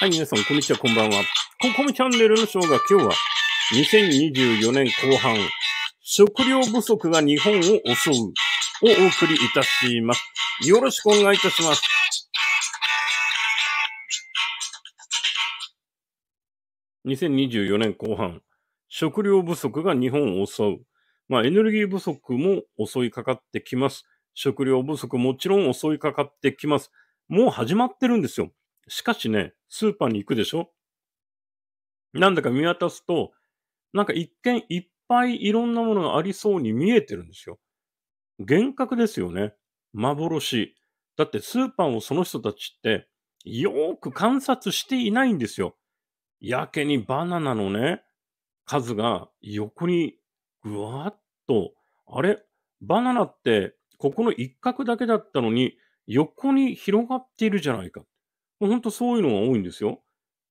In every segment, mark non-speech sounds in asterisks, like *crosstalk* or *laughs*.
はい、皆さん、こんにちは、こんばんは。ココムチャンネルのショーが今日は、2024年後半、食料不足が日本を襲う、をお送りいたします。よろしくお願いいたします。2024年後半、食料不足が日本を襲う。まあ、エネルギー不足も襲いかかってきます。食料不足もちろん襲いかかってきます。もう始まってるんですよ。しかしね、スーパーに行くでしょなんだか見渡すと、なんか一見いっぱいいろんなものがありそうに見えてるんですよ。幻覚ですよね。幻。だってスーパーをその人たちって、よーく観察していないんですよ。やけにバナナのね、数が横にぐわっと、あれバナナってここの一角だけだったのに、横に広がっているじゃないか。ほんとそういうのが多いんですよ。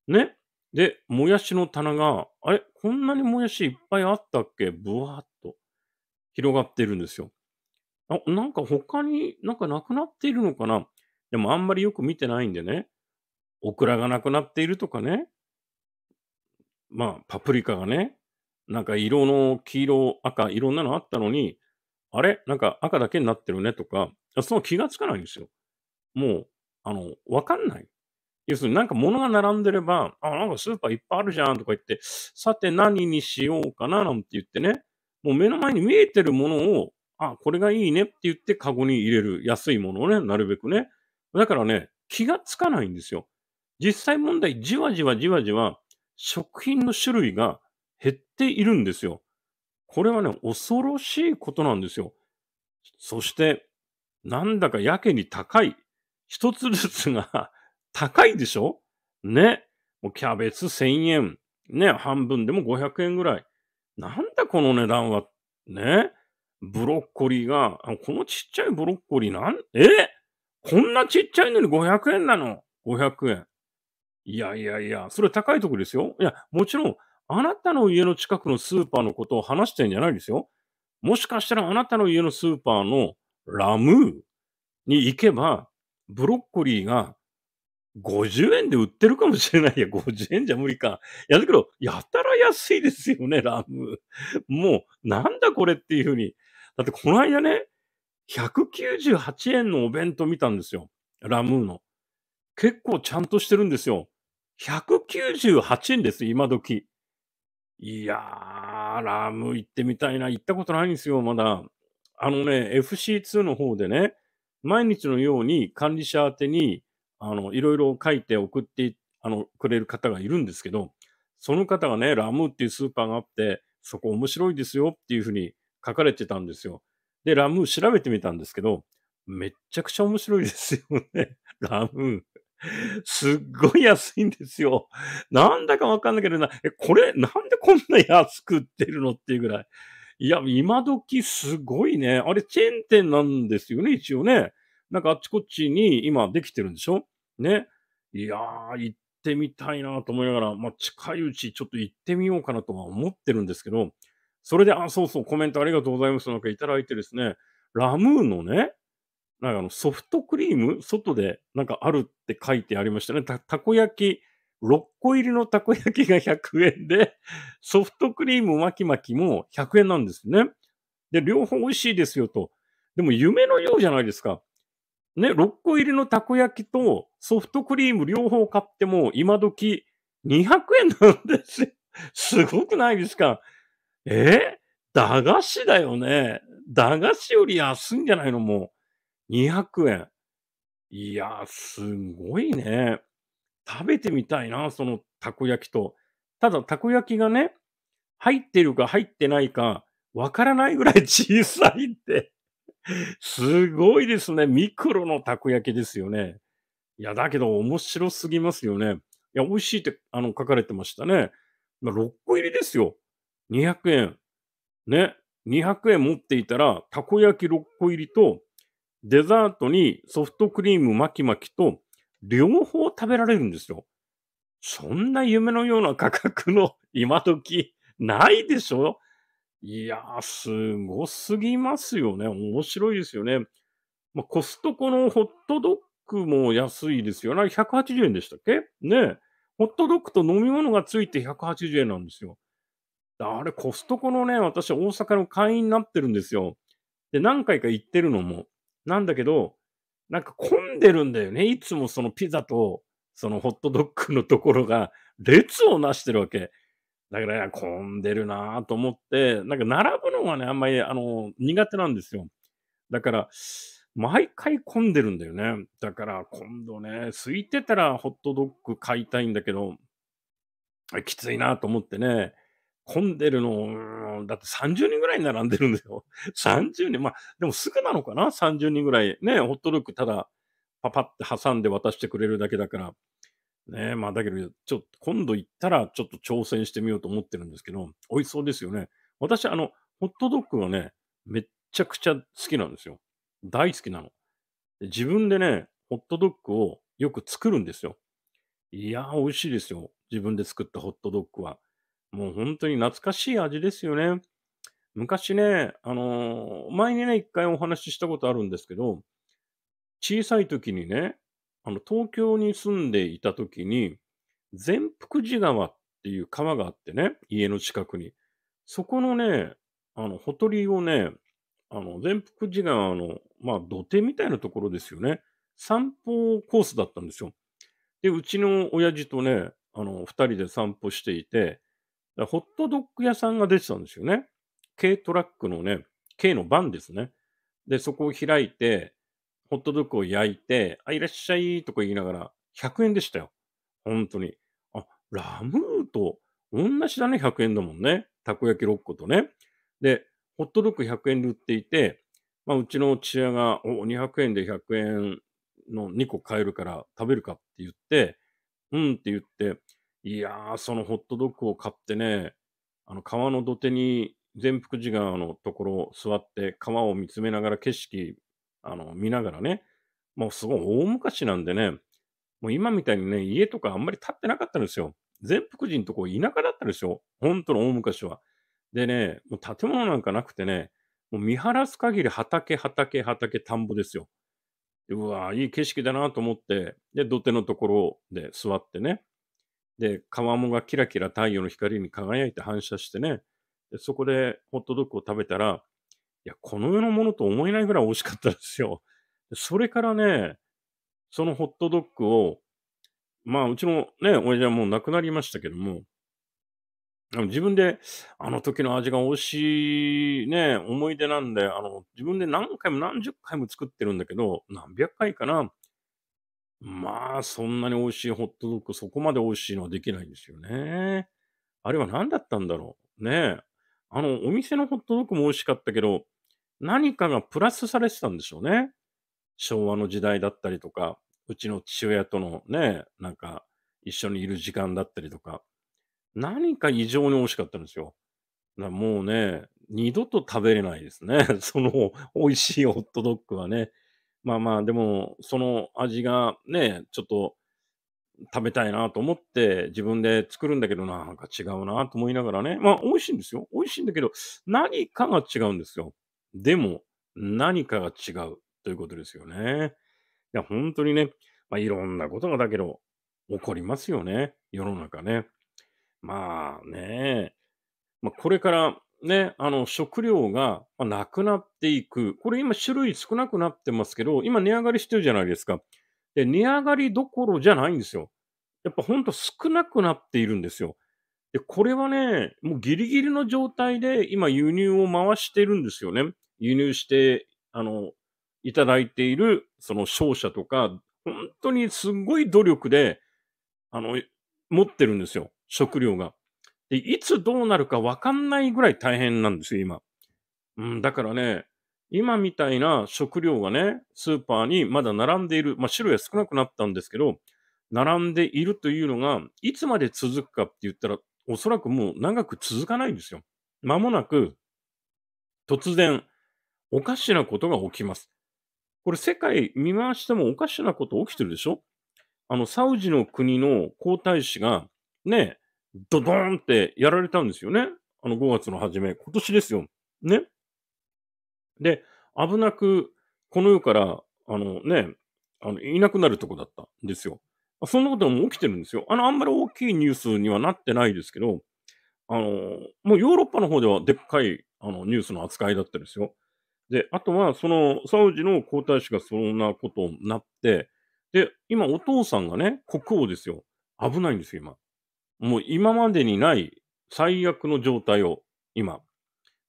ね。で、もやしの棚が、あれこんなにもやしいっぱいあったっけぶわっと広がっているんですよ。あ、なんか他になんかなくなっているのかなでもあんまりよく見てないんでね。オクラがなくなっているとかね。まあ、パプリカがね、なんか色の黄色、赤、いろんなのあったのに、あれなんか赤だけになってるねとか、その気がつかないんですよ。もう、あの、わかんない。要するになんか物が並んでれば、あ、なんかスーパーいっぱいあるじゃんとか言って、さて何にしようかななんて言ってね、もう目の前に見えてるものを、あ、これがいいねって言ってカゴに入れる安いものをね、なるべくね。だからね、気がつかないんですよ。実際問題、じわじわじわじわ、食品の種類が減っているんですよ。これはね、恐ろしいことなんですよ。そして、なんだかやけに高い。一つずつが *laughs* 高いでしょね。もうキャベツ1000円。ね。半分でも500円ぐらい。なんだこの値段は。ね。ブロッコリーが、このちっちゃいブロッコリーなん、えこんなちっちゃいのに500円なの ?500 円。いやいやいや、それ高いとこですよ。いや、もちろんあなたの家の近くのスーパーのことを話してんじゃないですよ。もしかしたらあなたの家のスーパーのラムーに行けば、ブロッコリーが50円で売ってるかもしれない。いや、50円じゃ無理か。いや、だけど、やたら安いですよね、ラム。もう、なんだこれっていうふうに。だって、この間ね、198円のお弁当見たんですよ。ラムーの。結構ちゃんとしてるんですよ。198円です、今時。いやー、ラム行ってみたいな。行ったことないんですよ、まだ。あのね、FC2 の方でね、毎日のように管理者宛てに、あの、いろいろ書いて送ってあのくれる方がいるんですけど、その方がね、ラムっていうスーパーがあって、そこ面白いですよっていうふうに書かれてたんですよ。で、ラム調べてみたんですけど、めっちゃくちゃ面白いですよね。*laughs* ラム。*laughs* すっごい安いんですよ。なんだかわかんないけどな、え、これ、なんでこんな安く売ってるのっていうぐらい。いや、今時すごいね。あれ、チェーン店なんですよね、一応ね。なんかあっちこっちに今できてるんでしょね。いやー、行ってみたいなと思いながら、まあ、近いうちちょっと行ってみようかなとは思ってるんですけど、それで、あ、そうそう、コメントありがとうございますなんかいただいてですね、ラムーのね、なんかあのソフトクリーム、外でなんかあるって書いてありましたね。たたこ焼き、6個入りのたこ焼きが100 *laughs* 円で、ソフトクリーム巻き巻きも100円なんですね。で、両方美味しいですよと。でも夢のようじゃないですか。ね、6個入りのたこ焼きとソフトクリーム両方買っても今時200円なんですよ。すごくないですか。えー、駄菓子だよね。駄菓子より安いんじゃないのもう。200円。いやー、すごいね。食べてみたいな、そのたこ焼きと。ただ、たこ焼きがね、入ってるか入ってないか、わからないぐらい *laughs* 小さいって。すごいですね。ミクロのたこ焼きですよね。いや、だけど面白すぎますよね。いや、美味しいってあの書かれてましたね。まあ、6個入りですよ。200円。ね。200円持っていたら、たこ焼き6個入りと、デザートにソフトクリーム巻き巻きと両方食べられるんですよ。そんな夢のような価格の *laughs* 今時ないでしょいやー、すごすぎますよね。面白いですよね。まあ、コストコのホットドッグも安いですよね。180円でしたっけねホットドッグと飲み物がついて180円なんですよ。あれ、コストコのね、私大阪の会員になってるんですよ。で、何回か行ってるのも。なんだけど、なんか混んでるんだよね。いつもそのピザと、そのホットドッグのところが列をなしてるわけ。だから、混んでるなぁと思って、なんか並ぶのがね、あんまり、あの、苦手なんですよ。だから、毎回混んでるんだよね。だから、今度ね、空いてたらホットドッグ買いたいんだけど、きついなと思ってね。混んでるの、だって30人ぐらい並んでるんだよ。30 *laughs* 人。まあ、でもすぐなのかな ?30 人ぐらい。ね、ホットドッグただ、パパって挟んで渡してくれるだけだから。ねまあだけど、ちょっと今度行ったらちょっと挑戦してみようと思ってるんですけど、美味しそうですよね。私、あの、ホットドッグはね、めっちゃくちゃ好きなんですよ。大好きなの。自分でね、ホットドッグをよく作るんですよ。いやー、美味しいですよ。自分で作ったホットドッグは。もう本当に懐かしい味ですよね。昔ね、あのー前にね、一回お話ししたことあるんですけど、小さい時にね、あの、東京に住んでいた時に、善福寺川っていう川があってね、家の近くに。そこのね、あの、ほとりをね、あの、善福寺川の、まあ、土手みたいなところですよね。散歩コースだったんですよ。で、うちの親父とね、あの、二人で散歩していて、ホットドッグ屋さんが出てたんですよね。軽トラックのね、軽のバンですね。で、そこを開いて、ホットドッグを焼いて、あ、いらっしゃいとか言いながら、100円でしたよ。本当に。あ、ラムーと同じだね、100円だもんね。たこ焼き6個とね。で、ホットドッグ100円で売っていて、まあ、うちの父親が、お、200円で100円の2個買えるから食べるかって言って、うんって言って、いやー、そのホットドッグを買ってね、あの川の土手に善福寺川のところを座って川を見つめながら景色あの見ながらね、もうすごい大昔なんでね、もう今みたいにね、家とかあんまり建ってなかったんですよ。全福寺のとこ田舎だったんですよ。本当の大昔は。でね、もう建物なんかなくてね、もう見晴らす限り畑、畑、畑、田んぼですよ。うわーいい景色だなと思って、で、土手のところで座ってね、で、皮もがキラキラ太陽の光に輝いて反射してね、でそこでホットドッグを食べたら、いや、この世のものと思えないぐらい美味しかったですよ。それからね、そのホットドッグを、まあ、うちのね、親父はもう亡くなりましたけども、自分で、あの時の味が美味しいね、思い出なんで、あの、自分で何回も何十回も作ってるんだけど、何百回かな、まあ、そんなに美味しいホットドッグ、そこまで美味しいのはできないんですよね。あれは何だったんだろう。ねえ。あの、お店のホットドッグも美味しかったけど、何かがプラスされてたんでしょうね。昭和の時代だったりとか、うちの父親とのね、なんか、一緒にいる時間だったりとか、何か異常に美味しかったんですよ。だもうね、二度と食べれないですね。*laughs* その美味しいホットドッグはね。まあまあ、でも、その味がね、ちょっと食べたいなと思って自分で作るんだけど、なんか違うなと思いながらね。まあ、美味しいんですよ。美味しいんだけど、何かが違うんですよ。でも、何かが違うということですよね。いや、本当にね、まあ、いろんなことがだけど、起こりますよね。世の中ね。まあね、まあ、これからね、あの、食料がなくなっていく。これ今種類少なくなってますけど、今値上がりしてるじゃないですか。で、値上がりどころじゃないんですよ。やっぱほんと少なくなっているんですよ。で、これはね、もうギリギリの状態で今輸入を回してるんですよね。輸入して、あの、いただいている、その商社とか、本当にすごい努力で、あの、持ってるんですよ。食料が。で、いつどうなるかわかんないぐらい大変なんですよ、今。うん、だからね、今みたいな食料がね、スーパーにまだ並んでいる、まあ、種類は少なくなったんですけど、並んでいるというのが、いつまで続くかって言ったら、おそらくもう長く続かないんですよ。まもなく、突然、おかしなことが起きます。これ世界見回してもおかしなこと起きてるでしょあの、サウジの国の皇太子が、ね、ドドーンってやられたんですよね。あの5月の初め、今年ですよ。ね。で、危なく、この世から、あのね、あのいなくなるとこだったんですよ。そんなことも起きてるんですよ。あの、あんまり大きいニュースにはなってないですけど、あの、もうヨーロッパの方ではでっかいあのニュースの扱いだったですよ。で、あとは、その、サウジの皇太子がそんなことになって、で、今、お父さんがね、国王ですよ。危ないんですよ、今。もう今までにない最悪の状態を、今。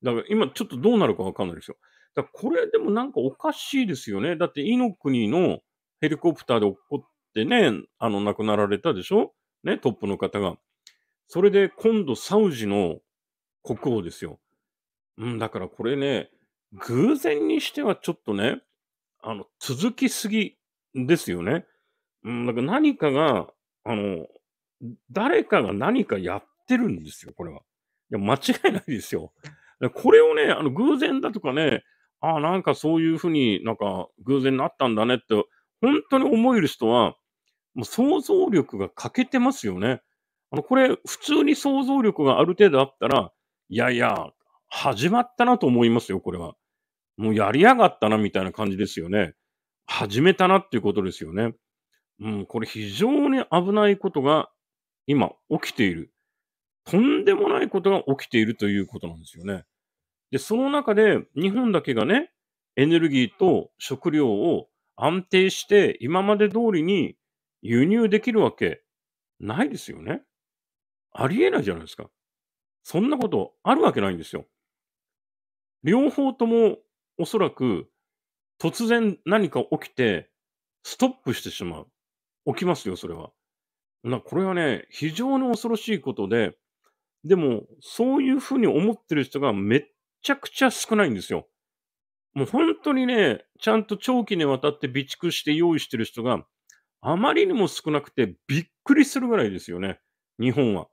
だから今ちょっとどうなるかわかんないですよ。だこれでもなんかおかしいですよね。だっての国のヘリコプターで起こってね、あの亡くなられたでしょね、トップの方が。それで今度サウジの国王ですよ。うん、だからこれね、偶然にしてはちょっとね、あの、続きすぎですよね。うん、だから何かが、あの、誰かが何かやってるんですよ、これは。いや、間違いないですよ。これをね、あの、偶然だとかね、ああ、なんかそういうふうになんか偶然なったんだねって、本当に思える人は、もう想像力が欠けてますよね。あの、これ、普通に想像力がある程度あったら、いやいや、始まったなと思いますよ、これは。もうやりやがったな、みたいな感じですよね。始めたなっていうことですよね。うん、これ非常に危ないことが今起きている。とんでもないことが起きているということなんですよね。で、その中で日本だけがね、エネルギーと食料を安定して今まで通りに輸入できるわけないですよね。ありえないじゃないですか。そんなことあるわけないんですよ。両方ともおそらく突然何か起きてストップしてしまう。起きますよ、それは。な、これはね、非常に恐ろしいことで、でも、そういうふうに思ってる人がめっちゃくちゃ少ないんですよ。もう本当にね、ちゃんと長期にわたって備蓄して用意してる人が、あまりにも少なくてびっくりするぐらいですよね、日本は。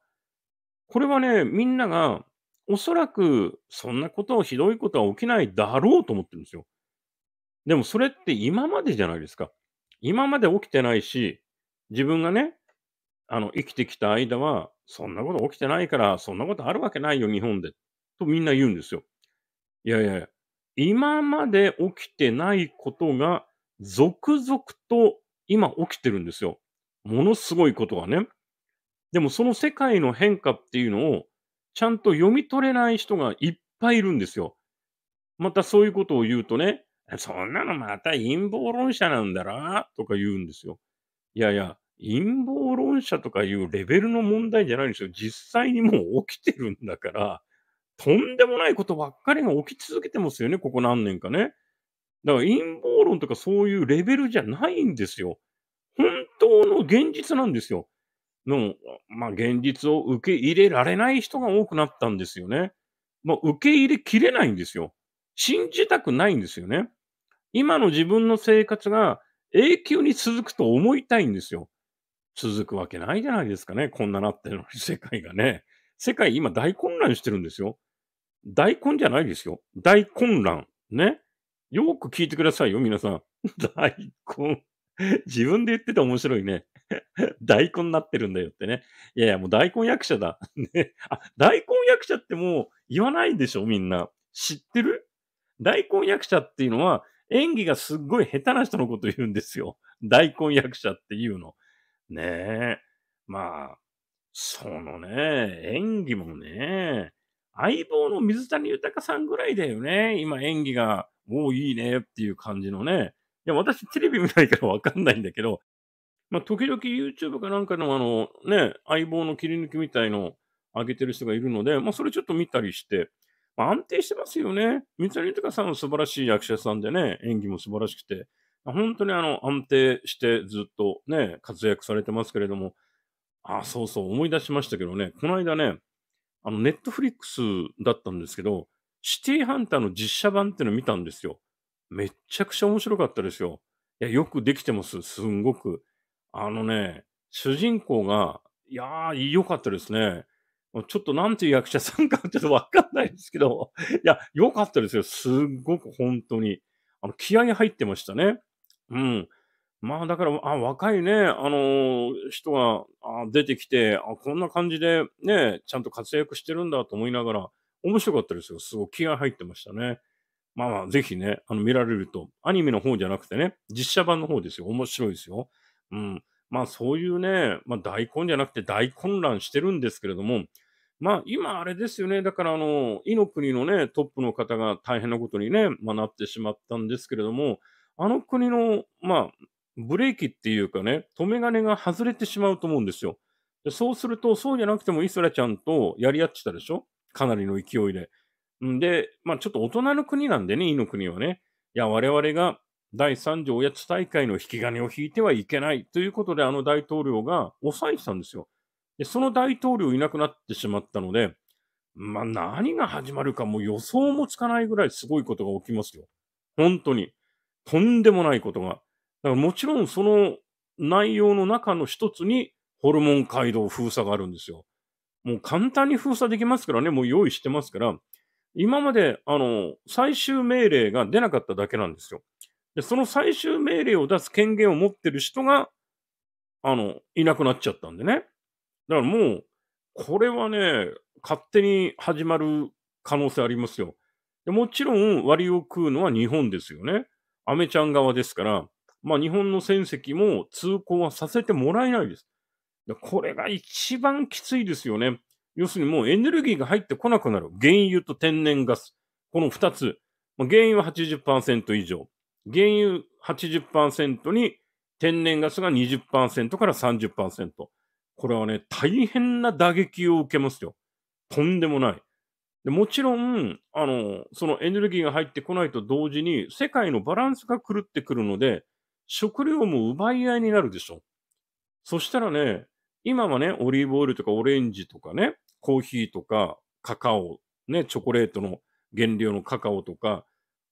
これはね、みんなが、おそらくそんなことをひどいことは起きないだろうと思ってるんですよ。でもそれって今までじゃないですか。今まで起きてないし、自分がね、あの、生きてきた間は、そんなこと起きてないから、そんなことあるわけないよ、日本で。とみんな言うんですよ。いやいや今まで起きてないことが、続々と今起きてるんですよ。ものすごいことがね。でもその世界の変化っていうのを、ちゃんと読み取れない人がいっぱいいるんですよ。またそういうことを言うとね、そんなのまた陰謀論者なんだな、とか言うんですよ。いやいや、陰謀論者とかいうレベルの問題じゃないんですよ。実際にもう起きてるんだから、とんでもないことばっかりが起き続けてますよね、ここ何年かね。だから陰謀論とかそういうレベルじゃないんですよ。本当の現実なんですよ。の、まあ、現実を受け入れられない人が多くなったんですよね。まあ、受け入れきれないんですよ。信じたくないんですよね。今の自分の生活が永久に続くと思いたいんですよ。続くわけないじゃないですかね。こんななってるのに世界がね。世界今大混乱してるんですよ。大根じゃないですよ。大混乱。ね。よく聞いてくださいよ、皆さん。大根。自分で言ってて面白いね。大根になってるんだよってね。いやいや、もう大根役者だ。ね、あ、大根役者ってもう言わないでしょ、みんな。知ってる大根役者っていうのは演技がすっごい下手な人のこと言うんですよ。大根役者っていうの。ねえ。まあ、そのね、演技もね、相棒の水谷豊さんぐらいだよね。今演技が、もういいねっていう感じのね。いや、私テレビ見ないからわかんないんだけど、まあ、時々 YouTube かなんかのあの、ね、相棒の切り抜きみたいの上げてる人がいるので、まあ、それちょっと見たりして、まあ、安定してますよね。水谷豊さんは素晴らしい役者さんでね、演技も素晴らしくて、本当にあの、安定してずっとね、活躍されてますけれども、あ、そうそう、思い出しましたけどね、この間ね、あの、ネットフリックスだったんですけど、シティハンターの実写版っていうの見たんですよ。めっちゃくちゃ面白かったですよ。いや、よくできてます。すんごく。あのね、主人公が、いやー、良かったですね。ちょっとなんていう役者さんか *laughs* ちょっとわかんないですけど、いや、良かったですよ。すっごく本当に。あの、気合入ってましたね。うん。まあだから、あ、若いね、あの人があ出てきて、あ、こんな感じでね、ちゃんと活躍してるんだと思いながら、面白かったですよ。すごい気合入ってましたね。まあまあ、ぜひね、あの、見られると、アニメの方じゃなくてね、実写版の方ですよ。面白いですよ。うん。まあそういうね、まあ大根じゃなくて大混乱してるんですけれども、まあ今あれですよね、だからあの、の国のね、トップの方が大変なことにね、まあ、なってしまったんですけれども、あの国の、まあ、ブレーキっていうかね、止め金が外れてしまうと思うんですよ。でそうすると、そうじゃなくてもイスラちゃんとやり合ってたでしょかなりの勢いで。んで、まあ、ちょっと大人の国なんでね、イの国はね。いや、我々が第三条おやつ大会の引き金を引いてはいけないということで、あの大統領が抑えてたんですよ。で、その大統領いなくなってしまったので、まあ、何が始まるかも予想もつかないぐらいすごいことが起きますよ。本当に。とんでもないことが。だからもちろんその内容の中の一つにホルモン街道封鎖があるんですよ。もう簡単に封鎖できますからね、もう用意してますから、今まで、あの、最終命令が出なかっただけなんですよ。で、その最終命令を出す権限を持ってる人が、あの、いなくなっちゃったんでね。だからもう、これはね、勝手に始まる可能性ありますよ。でもちろん、割を食うのは日本ですよね。アメちゃん側ですから、まあ日本の船籍も通行はさせてもらえないです。これが一番きついですよね。要するにもうエネルギーが入ってこなくなる。原油と天然ガス。この二つ。まあ、原油は80%以上。原油80%に天然ガスが20%から30%。これはね、大変な打撃を受けますよ。とんでもない。でもちろん、あの、そのエネルギーが入ってこないと同時に、世界のバランスが狂ってくるので、食料も奪い合いになるでしょ。そしたらね、今はね、オリーブオイルとかオレンジとかね、コーヒーとかカカオ、ね、チョコレートの原料のカカオとか、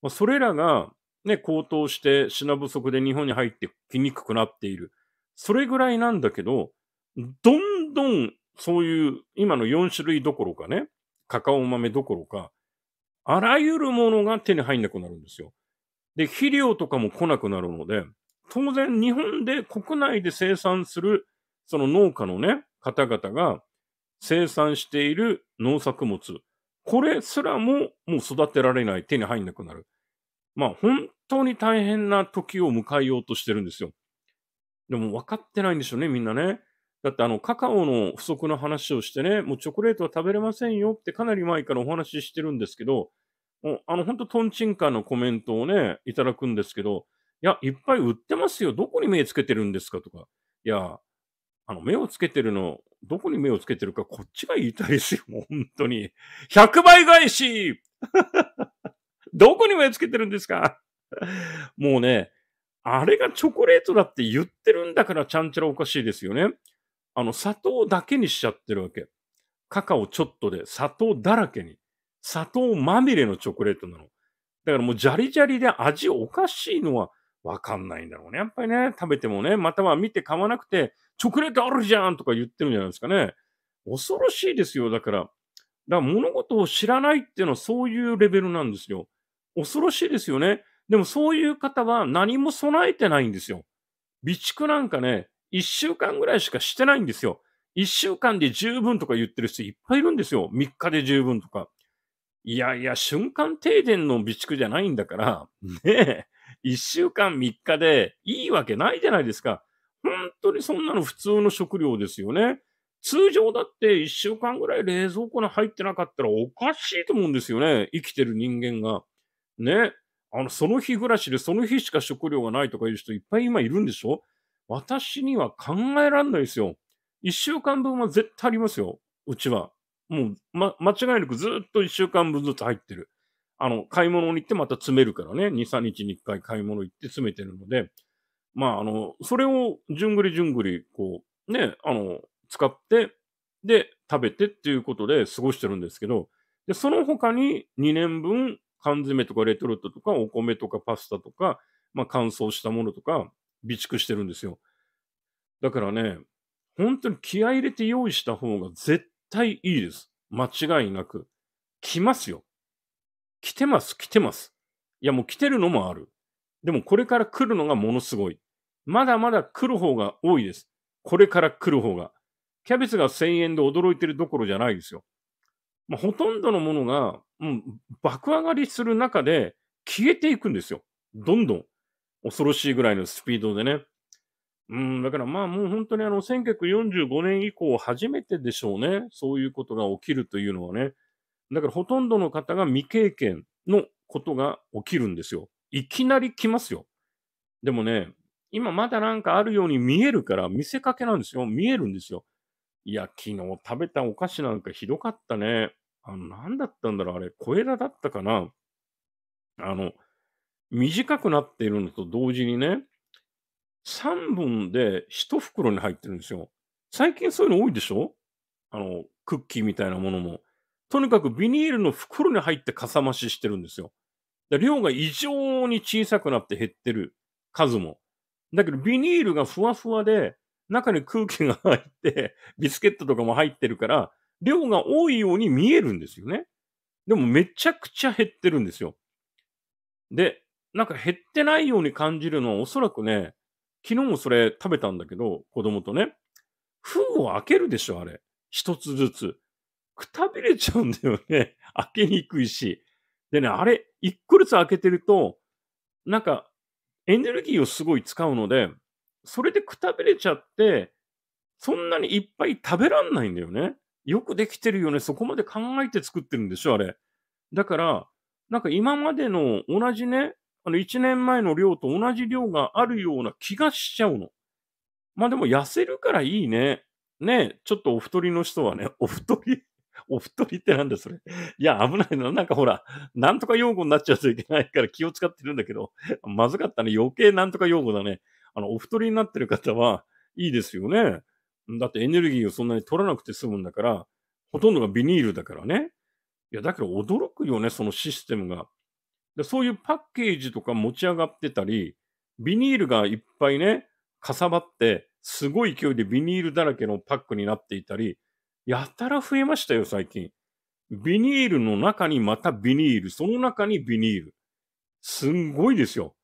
まあ、それらがね、高騰して品不足で日本に入ってきにくくなっている。それぐらいなんだけど、どんどんそういう今の4種類どころかね、カカオ豆どころか、あらゆるものが手に入んなくなるんですよ。で、肥料とかも来なくなるので、当然日本で国内で生産する、その農家のね、方々が生産している農作物、これすらももう育てられない、手に入んなくなる。まあ本当に大変な時を迎えようとしてるんですよ。でも分かってないんでしょうね、みんなね。だってあの、カカオの不足の話をしてね、もうチョコレートは食べれませんよってかなり前からお話ししてるんですけど、もうあの、ほんとトンチンカのコメントをね、いただくんですけど、いや、いっぱい売ってますよ。どこに目つけてるんですかとか。いや、あの、目をつけてるの、どこに目をつけてるか、こっちが言いたいですよ。本当に。100倍返し *laughs* どこに目つけてるんですかもうね、あれがチョコレートだって言ってるんだから、ちゃんちゃらおかしいですよね。あの、砂糖だけにしちゃってるわけ。カカオちょっとで砂糖だらけに。砂糖まみれのチョコレートなの。だからもうジャリジャリで味おかしいのはわかんないんだろうね。やっぱりね、食べてもね、または見て噛まなくて、チョコレートあるじゃんとか言ってるんじゃないですかね。恐ろしいですよ。だから、だから物事を知らないっていうのはそういうレベルなんですよ。恐ろしいですよね。でもそういう方は何も備えてないんですよ。備蓄なんかね、1週間ぐらいしかしてないんですよ。1週間で十分とか言ってる人いっぱいいるんですよ。3日で十分とか。いやいや、瞬間停電の備蓄じゃないんだから、ねえ、1週間3日でいいわけないじゃないですか。本当にそんなの普通の食料ですよね。通常だって1週間ぐらい冷蔵庫に入ってなかったらおかしいと思うんですよね。生きてる人間が。ね。あの、その日暮らしでその日しか食料がないとかいう人いっぱい今いるんでしょ私には考えらんないですよ。一週間分は絶対ありますよ。うちは。もう、ま、間違いなくずっと一週間分ずつ入ってる。あの、買い物に行ってまた詰めるからね。二、三日に一回買い物行って詰めてるので、まあ、あの、それをじゅんぐりじゅんぐり、こう、ね、あの、使って、で、食べてっていうことで過ごしてるんですけど、で、その他に2年分、缶詰とかレトルトとか、お米とかパスタとか、まあ、乾燥したものとか、備蓄してるんですよ。だからね、本当に気合入れて用意した方が絶対いいです。間違いなく。来ますよ。来てます、来てます。いや、もう来てるのもある。でもこれから来るのがものすごい。まだまだ来る方が多いです。これから来る方が。キャベツが1000円で驚いてるどころじゃないですよ。まあ、ほとんどのものが、うん、爆上がりする中で消えていくんですよ。どんどん。恐ろしいぐらいのスピードでね。うん、だからまあもう本当にあの1945年以降初めてでしょうね。そういうことが起きるというのはね。だからほとんどの方が未経験のことが起きるんですよ。いきなり来ますよ。でもね、今まだなんかあるように見えるから見せかけなんですよ。見えるんですよ。いや、昨日食べたお菓子なんかひどかったね。あの、なんだったんだろう、あれ、小枝だったかなあの、短くなっているのと同時にね、3本で1袋に入ってるんですよ。最近そういうの多いでしょあの、クッキーみたいなものも。とにかくビニールの袋に入ってかさ増ししてるんですよ。で量が異常に小さくなって減ってる数も。だけどビニールがふわふわで、中に空気が入って、ビスケットとかも入ってるから、量が多いように見えるんですよね。でもめちゃくちゃ減ってるんですよ。で、なんか減ってないように感じるのはおそらくね、昨日もそれ食べたんだけど、子供とね。封を開けるでしょ、あれ。一つずつ。くたびれちゃうんだよね。*laughs* 開けにくいし。でね、あれ、一個ずつ開けてると、なんか、エネルギーをすごい使うので、それでくたびれちゃって、そんなにいっぱい食べらんないんだよね。よくできてるよね。そこまで考えて作ってるんでしょ、あれ。だから、なんか今までの同じね、あの、1年前の量と同じ量があるような気がしちゃうの。まあでも痩せるからいいね。ねちょっとお太りの人はね、*laughs* お太り、お太りってなんだそれ。いや、危ないな。なんかほら、なんとか用語になっちゃうといけないから気を使ってるんだけど、まずかったね。余計なんとか用語だね。あの、お太りになってる方はいいですよね。だってエネルギーをそんなに取らなくて済むんだから、ほとんどがビニールだからね。いや、だけど驚くよね、そのシステムが。でそういうパッケージとか持ち上がってたり、ビニールがいっぱいね、かさばって、すごい勢いでビニールだらけのパックになっていたり、やたら増えましたよ、最近。ビニールの中にまたビニール、その中にビニール。すんごいですよ。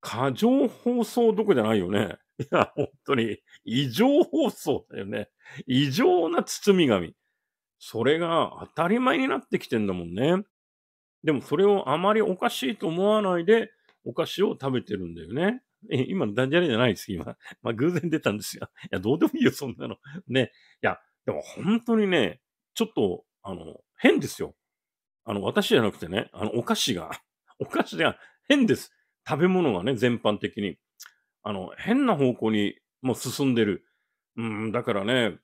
過剰放送どこじゃないよね。いや、本当に、異常放送だよね。異常な包み紙。それが当たり前になってきてんだもんね。でもそれをあまりおかしいと思わないで、お菓子を食べてるんだよね。え、今、ダジャレじゃないです、今。*laughs* まあ、偶然出たんですよ。*laughs* いや、どうでもいいよ、そんなの。ね。いや、でも本当にね、ちょっと、あの、変ですよ。あの、私じゃなくてね、あの、お菓子が、*laughs* お菓子が変です。食べ物がね、全般的に。あの、変な方向にもう進んでる。うん、だからね、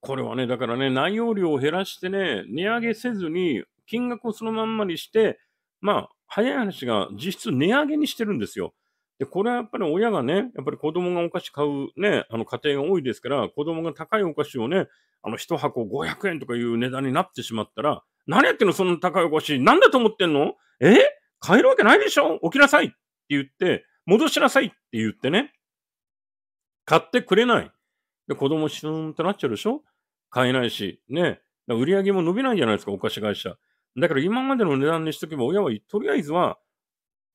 これはね、だからね、内容量を減らしてね、値上げせずに金額をそのまんまにして、まあ、早い話が実質値上げにしてるんですよ。で、これはやっぱり親がね、やっぱり子供がお菓子買うね、あの家庭が多いですから、子供が高いお菓子をね、あの1箱500円とかいう値段になってしまったら、何やってんのそんな高いお菓子、なんだと思ってんのえ買えるわけないでしょ起きなさいって言って、戻しなさいって言ってね、買ってくれない。で、子供シューンてなっちゃうでしょ買えないし、ね。売り上げも伸びないじゃないですか、お菓子会社。だから今までの値段にしとけば、親はとりあえずは、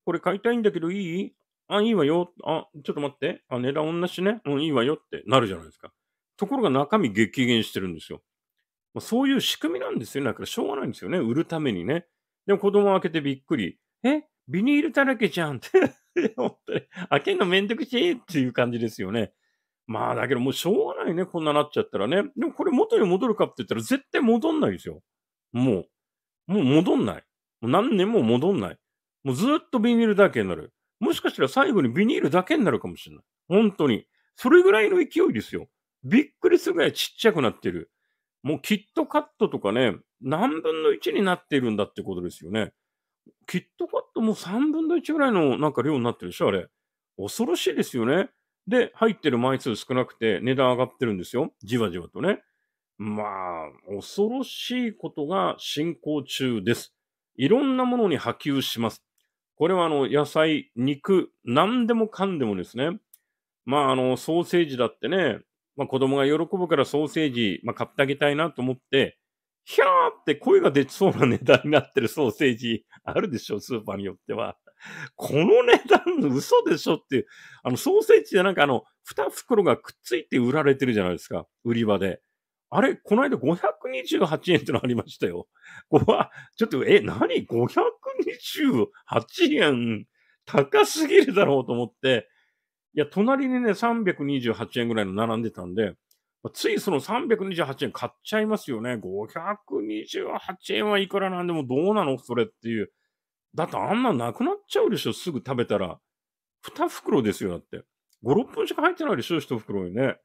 これ買いたいんだけどいいあ、いいわよ。あ、ちょっと待って。あ、値段同じね。うん、いいわよってなるじゃないですか。ところが中身激減してるんですよ。まあ、そういう仕組みなんですよね。だからしょうがないんですよね。売るためにね。でも子供開けてびっくり。えビニールだらけじゃんって *laughs* 開けるのめんどくせえっていう感じですよね。まあ、だけどもうしょうがないね。こんななっちゃったらね。でもこれ元に戻るかって言ったら絶対戻んないですよ。もう。もう戻んない。もう何年も戻んない。もうずっとビニールだけになる。もしかしたら最後にビニールだけになるかもしれない。本当に。それぐらいの勢いですよ。びっくりするぐらいちっちゃくなってる。もうキットカットとかね、何分の1になっているんだってことですよね。キットカットも3分の1ぐらいのなんか量になってるでしょ、あれ。恐ろしいですよね。で、入ってる枚数少なくて値段上がってるんですよ。じわじわとね。まあ、恐ろしいことが進行中です。いろんなものに波及します。これはあの、野菜、肉、何でもかんでもですね。まあ、あの、ソーセージだってね、まあ子供が喜ぶからソーセージ、まあ、買ってあげたいなと思って、ひゃーって声が出そうな値段になってるソーセージ *laughs* あるでしょ、スーパーによっては。この値段嘘でしょっていう、あのソーセージじゃ、なんかあの、二袋がくっついて売られてるじゃないですか、売り場で。あれこの間528円ってのありましたよ。ここは、ちょっと、え、何 ?528 円高すぎるだろうと思って、いや、隣にね、328円ぐらいの並んでたんで、ついその328円買っちゃいますよね。528円はいくらなんでもどうなのそれっていう。だってあんななくなっちゃうでしょすぐ食べたら。2袋ですよ、だって。5、6分しか入ってないでしょ ?1 袋にね。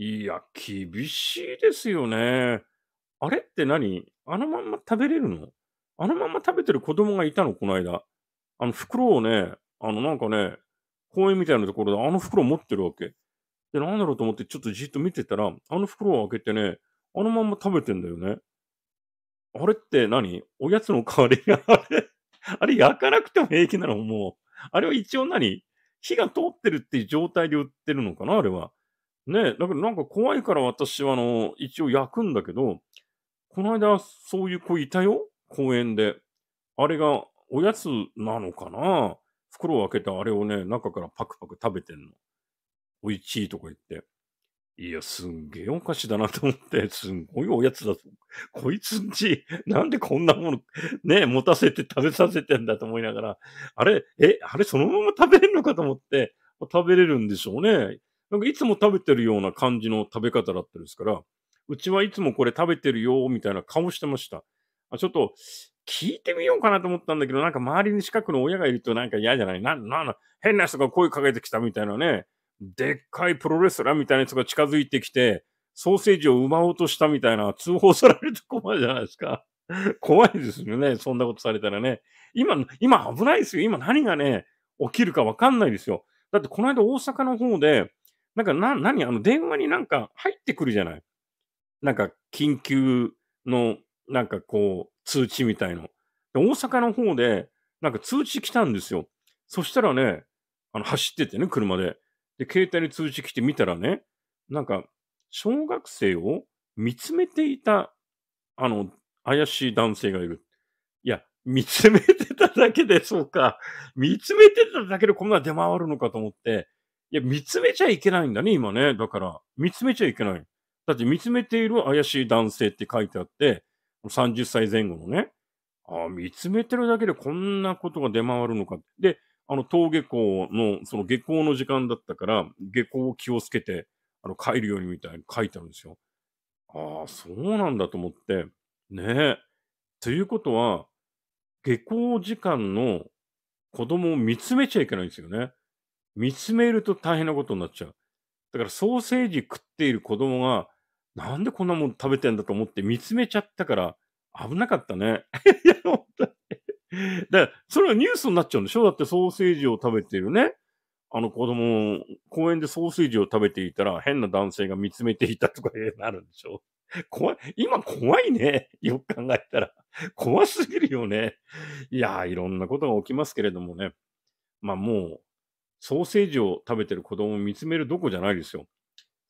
いや、厳しいですよね。あれって何あのまんま食べれるのあのまんま食べてる子供がいたの、この間。あの袋をね、あのなんかね、公園みたいなところであの袋持ってるわけ。で、なんだろうと思ってちょっとじっと見てたら、あの袋を開けてね、あのまんま食べてんだよね。あれって何おやつの代わりがあれ、*laughs* あれ焼かなくても平気なのもう。あれは一応何火が通ってるっていう状態で売ってるのかなあれは。ねだけどなんか怖いから私はあの、一応焼くんだけど、この間そういう子いたよ公園で。あれがおやつなのかな袋を開けてあれをね、中からパクパク食べてんの。おいしいとか言って。いや、すんげえお菓子だなと思って、すんごいおやつだと。こいつんち、なんでこんなもの、ね、持たせて食べさせてんだと思いながら、あれ、え、あれそのまま食べれるのかと思って、食べれるんでしょうね。なんかいつも食べてるような感じの食べ方だったですから、うちはいつもこれ食べてるよ、みたいな顔してました。あちょっと、聞いてみようかなと思ったんだけど、なんか周りに近くの親がいるとなんか嫌じゃないな、な、変な人が声かけてきたみたいなね、でっかいプロレスラーみたいな人が近づいてきて、ソーセージを奪おうとしたみたいな通報されると困るじゃないですか。*laughs* 怖いですよね。そんなことされたらね。今、今危ないですよ。今何がね、起きるかわかんないですよ。だってこの間大阪の方で、なんかな、何あの、電話になんか入ってくるじゃないなんか、緊急の、なんかこう、通知みたいの。大阪の方で、なんか通知来たんですよ。そしたらね、あの、走っててね、車で。で、携帯に通知来て見たらね、なんか、小学生を見つめていた、あの、怪しい男性がいる。いや、見つめてただけで、そうか。見つめてただけでこんな出回るのかと思って、いや、見つめちゃいけないんだね、今ね。だから、見つめちゃいけない。だって見つめている怪しい男性って書いてあって、30歳前後のね、ああ、見つめてるだけでこんなことが出回るのか。で、あの、登下校の、その下校の時間だったから、下校を気をつけて、あの、帰るようにみたいに書いてあるんですよ。ああ、そうなんだと思って、ねえ。ということは、下校時間の子供を見つめちゃいけないんですよね。見つめると大変なことになっちゃう。だからソーセージ食っている子供が、なんでこんなもん食べてんだと思って見つめちゃったから、危なかったね。*laughs* いや、本当に。だから、それはニュースになっちゃうんでしょだってソーセージを食べてるね。あの子供、公園でソーセージを食べていたら変な男性が見つめていたとかなるんでしょ怖い。今怖いね。よく考えたら。怖すぎるよね。いやいろんなことが起きますけれどもね。まあもう、ソーセージを食べてる子供を見つめるどこじゃないですよ。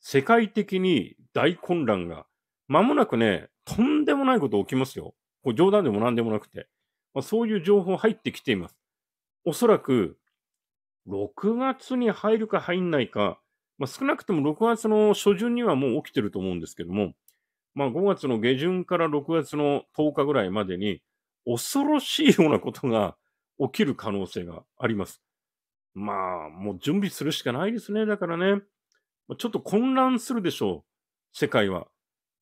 世界的に大混乱が、まもなくね、とんでもないこと起きますよ。こ冗談でも何でもなくて。まあ、そういう情報入ってきています。おそらく、6月に入るか入んないか、まあ、少なくとも6月の初旬にはもう起きてると思うんですけども、まあ、5月の下旬から6月の10日ぐらいまでに、恐ろしいようなことが起きる可能性があります。まあ、もう準備するしかないですね。だからね、ちょっと混乱するでしょう、世界は。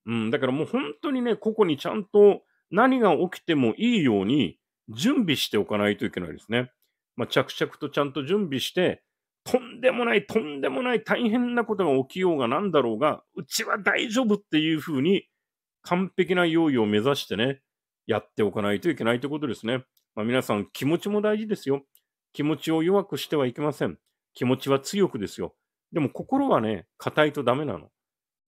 うん、だからもう本当にね、ここにちゃんと何が起きてもいいように準備しておかないといけないですね。まあ、着々とちゃんと準備して、とんでもない、とんでもない、大変なことが起きようがなんだろうが、うちは大丈夫っていうふうに、完璧な用意を目指してね、やっておかないといけないということですね。まあ、皆さん、気持ちも大事ですよ。気持ちを弱くしてはいけません。気持ちは強くですよ。でも心はね、硬いとダメなの。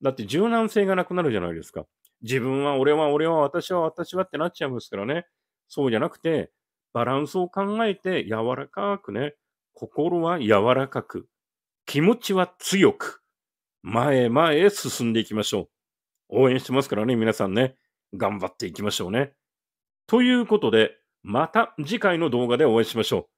だって柔軟性がなくなるじゃないですか。自分は、俺は、俺は、私は、私はってなっちゃいますからね。そうじゃなくて、バランスを考えて柔らかくね、心は柔らかく、気持ちは強く、前前へ進んでいきましょう。応援してますからね、皆さんね。頑張っていきましょうね。ということで、また次回の動画でお会いしましょう。